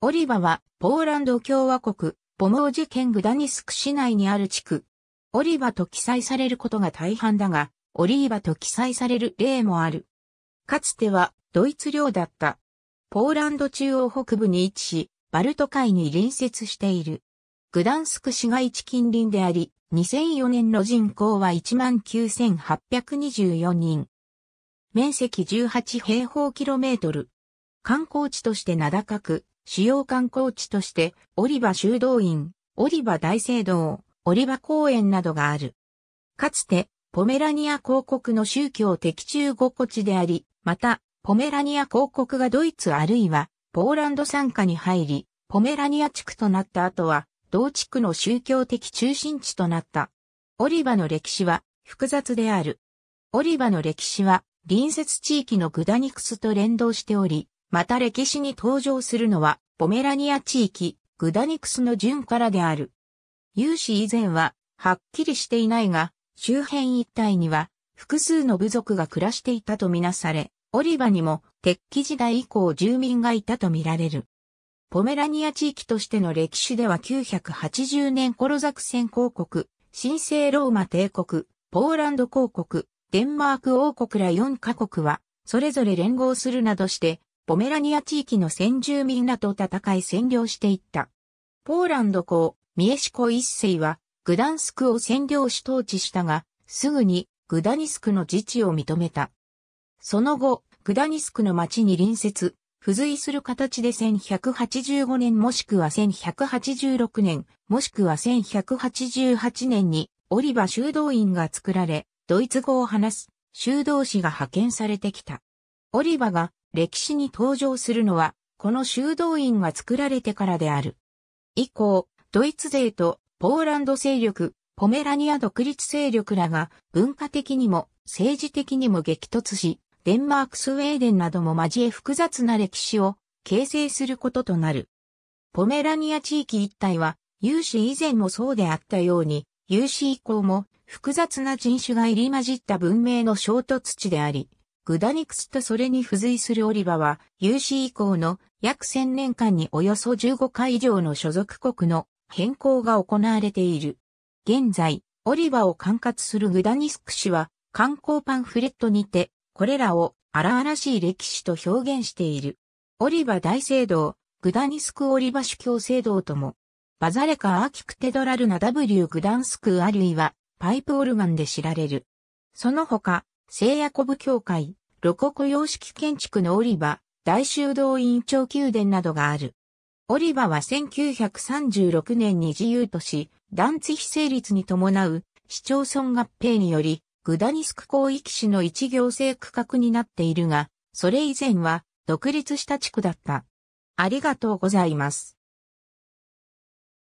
オリバは、ポーランド共和国、ポモージ県グダニスク市内にある地区。オリバと記載されることが大半だが、オリーバと記載される例もある。かつては、ドイツ領だった。ポーランド中央北部に位置し、バルト海に隣接している。グダンスク市街地近隣であり、2004年の人口は19,824人。面積18平方キロメートル。観光地として名高く、主要観光地として、オリバ修道院、オリバ大聖堂、オリバ公園などがある。かつて、ポメラニア公国の宗教的中国地であり、また、ポメラニア公国がドイツあるいは、ポーランド参加に入り、ポメラニア地区となった後は、同地区の宗教的中心地となった。オリバの歴史は複雑である。オリバの歴史は隣接地域のグダニクスと連動しており、また歴史に登場するのは、ポメラニア地域、グダニクスの順からである。有史以前は、はっきりしていないが、周辺一帯には、複数の部族が暮らしていたとみなされ、オリバにも鉄器時代以降住民がいたとみられる。ポメラニア地域としての歴史では980年コロザク戦公国、神聖ローマ帝国、ポーランド公国、デンマーク王国ら4カ国は、それぞれ連合するなどして、ポメラニア地域の先住民らと戦い占領していった。ポーランド公、ミエシコ一世は、グダンスクを占領し統治したが、すぐにグダニスクの自治を認めた。その後、グダニスクの町に隣接、付随する形で1185年もしくは1186年、もしくは1188年に、オリバ修道院が作られ、ドイツ語を話す修道士が派遣されてきた。オリバが歴史に登場するのは、この修道院が作られてからである。以降、ドイツ勢とポーランド勢力、ポメラニア独立勢力らが文化的にも政治的にも激突し、デンマークスウェーデンなども交え複雑な歴史を形成することとなる。ポメラニア地域一帯は、有史以前もそうであったように、有史以降も複雑な人種が入り混じった文明の衝突地であり、グダニクスとそれに付随するオリバは、有史以降の約1000年間におよそ15回以上の所属国の変更が行われている。現在、オリバを管轄するグダニスク氏は、観光パンフレットにて、これらを荒々しい歴史と表現している。オリバ大聖堂、グダニスクオリバ主教聖堂とも、バザレカアーキクテドラルナ W グダンスクあるいは、パイプオルガンで知られる。その他、聖ヤコブ教会、ロココ様式建築のオリバ、大修道院長宮殿などがある。オリバは1936年に自由都市、団地非成立に伴う市町村合併により、グダニスク広域市の一行政区画になっているが、それ以前は独立した地区だった。ありがとうございます。